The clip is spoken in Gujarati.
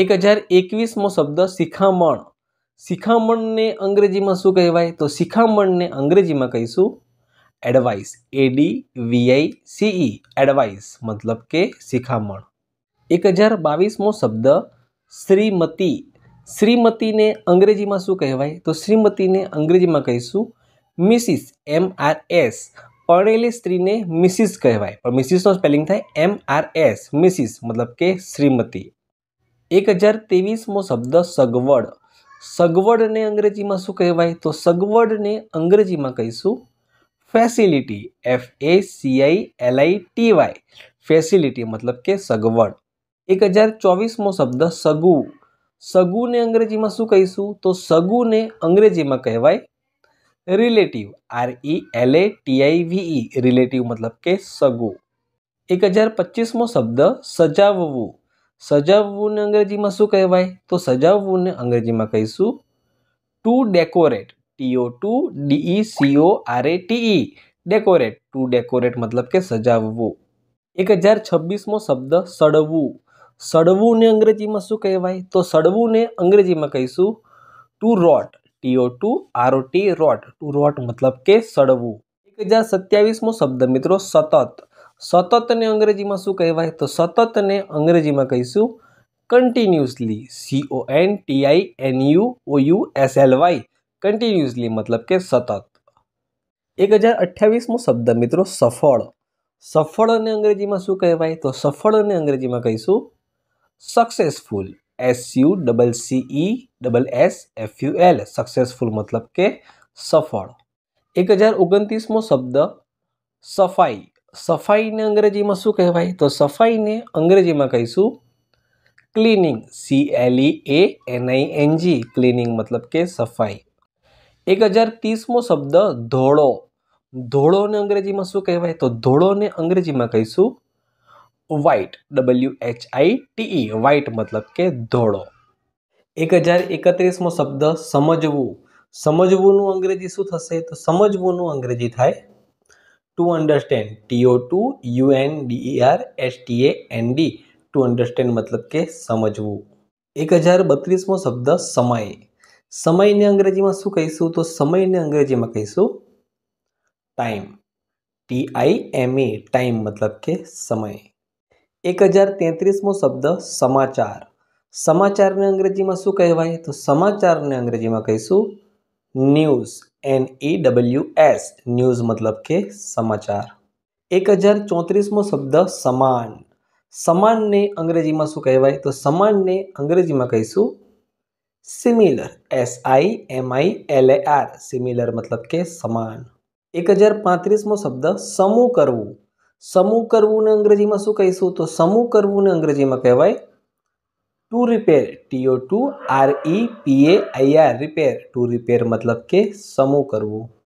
એક હજાર એકવીસમો શબ્દ શિખામણ શિખામણને અંગ્રેજીમાં શું કહેવાય તો શિખામણને અંગ્રેજીમાં કહીશું advice A D V I C E advice મતલબ કે શિખામણ એક હજાર બાવીસમો શબ્દ શ્રીમતી શ્રીમતીને અંગ્રેજીમાં શું કહેવાય તો શ્રીમતીને અંગ્રેજીમાં કહીશું મિસિસ એમ આર એસ પરણેલી સ્ત્રીને મિસિસ કહેવાય પણ મિસિસનો સ્પેલિંગ થાય એમ આર એસ મિસિસ મતલબ કે શ્રીમતી એક હજાર ત્રેવીસમો શબ્દ સગવડ સગવડને અંગ્રેજીમાં શું કહેવાય તો સગવડને અંગ્રેજીમાં કહીશું facility F A C I I T Y facility મતલબ કે સગવડ એક હજાર ચોવીસમો શબ્દ સગુ સગુને અંગ્રેજીમાં શું કહીશું તો સગુને અંગ્રેજીમાં કહેવાય relative R E L A T I V E relative મતલબ કે સગુ એક હજાર પચીસમો શબ્દ સજાવવું સજાવવુંને અંગ્રેજીમાં શું કહેવાય તો સજાવવુંને અંગ્રેજીમાં કહીશું to decorate T O to D E C O R A T E decorate to decorate મતલબ કે સજાવવું એક હજાર છવ્વીસમો શબ્દ સડવું સડવું ને અંગ્રેજીમાં શું કહેવાય તો સડવું ને અંગ્રેજીમાં કહીશું to rot T O to R T rot to rot મતલબ કે સડવું એક હજાર સત્યાવીસમો શબ્દ મિત્રો સતત સતતને અંગ્રેજીમાં શું કહેવાય તો સતતને અંગ્રેજીમાં કહીશું continuously C O N T I N U O U S L Y continuously મતલબ કે સતત એક હજાર અઠ્યાવીસમો શબ્દ મિત્રો સફળ સફળને અંગ્રેજીમાં શું કહેવાય તો સફળને અંગ્રેજીમાં કહીશું successful S U double C E double S F U L successful મતલબ કે સફળ એક હજાર ઓગણત્રીસમો શબ્દ સફાઈ સફાઈને અંગ્રેજીમાં શું કહેવાય તો સફાઈને અંગ્રેજીમાં કહીશું cleaning C L E e A N I N G cleaning મતલબ કે સફાઈ એક હજાર ત્રીસમો શબ્દ ધોળો ધોળોને અંગ્રેજીમાં શું કહેવાય તો ધોળોને અંગ્રેજીમાં કહીશું white W H I T E white મતલબ કે ધોળો એક હજાર એકત્રીસમો શબ્દ સમજવું સમજવુંનું અંગ્રેજી શું થશે તો સમજવુંનું અંગ્રેજી થાય to understand T O to U U N D E R S T A N D to understand મતલબ કે સમજવું એક હજાર બત્રીસમો શબ્દ સમય સમયને અંગ્રેજીમાં શું કહીશું તો સમયને અંગ્રેજીમાં કહીશું time T I M E time મતલબ કે સમય એક હજાર તેત્રીસમો શબ્દ સમાચાર સમાચારને અંગ્રેજીમાં શું કહેવાય તો સમાચારને અંગ્રેજીમાં કહીશું news N E W S news મતલબ કે સમાચાર એક હજાર ચોત્રીસમો શબ્દ સમાન સમાનને અંગ્રેજીમાં શું કહેવાય તો સમાનને અંગ્રેજીમાં કહીશું similar S I M I L A R similar મતલબ કે સમાન એક હજાર પાંત્રીસમો શબ્દ સમૂહ કરવું સમૂહ કરવું કરવુંને અંગ્રેજીમાં શું કહીશું તો સમૂહ કરવું ને અંગ્રેજીમાં કહેવાય to repair T O to R E P A I R repair to repair મતલબ કે સમૂહ કરવું